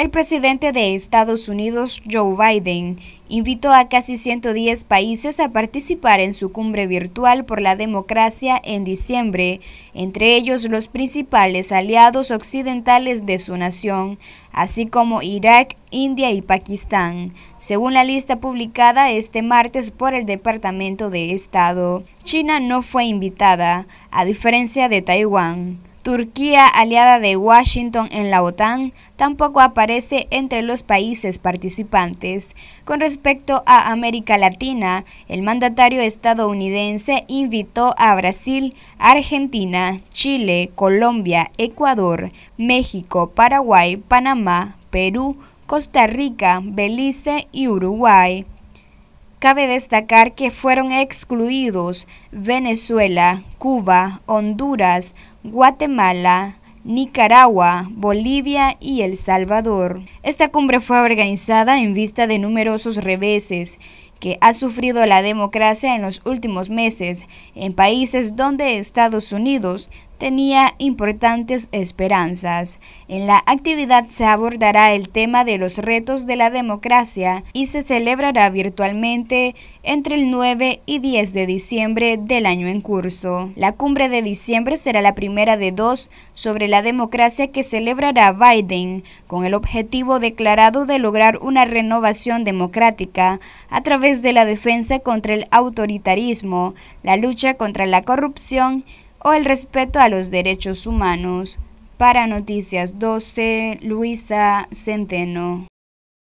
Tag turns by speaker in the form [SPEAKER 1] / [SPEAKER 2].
[SPEAKER 1] El presidente de Estados Unidos, Joe Biden, invitó a casi 110 países a participar en su cumbre virtual por la democracia en diciembre, entre ellos los principales aliados occidentales de su nación, así como Irak, India y Pakistán, según la lista publicada este martes por el Departamento de Estado. China no fue invitada, a diferencia de Taiwán. Turquía, aliada de Washington en la OTAN, tampoco aparece entre los países participantes. Con respecto a América Latina, el mandatario estadounidense invitó a Brasil, Argentina, Chile, Colombia, Ecuador, México, Paraguay, Panamá, Perú, Costa Rica, Belice y Uruguay. Cabe destacar que fueron excluidos Venezuela, Cuba, Honduras, Guatemala, Nicaragua, Bolivia y El Salvador. Esta cumbre fue organizada en vista de numerosos reveses que ha sufrido la democracia en los últimos meses en países donde Estados Unidos tenía importantes esperanzas. En la actividad se abordará el tema de los retos de la democracia y se celebrará virtualmente entre el 9 y 10 de diciembre del año en curso. La cumbre de diciembre será la primera de dos sobre la democracia que celebrará Biden, con el objetivo declarado de lograr una renovación democrática a través de la defensa contra el autoritarismo, la lucha contra la corrupción o el respeto a los derechos humanos. Para Noticias 12, Luisa Centeno.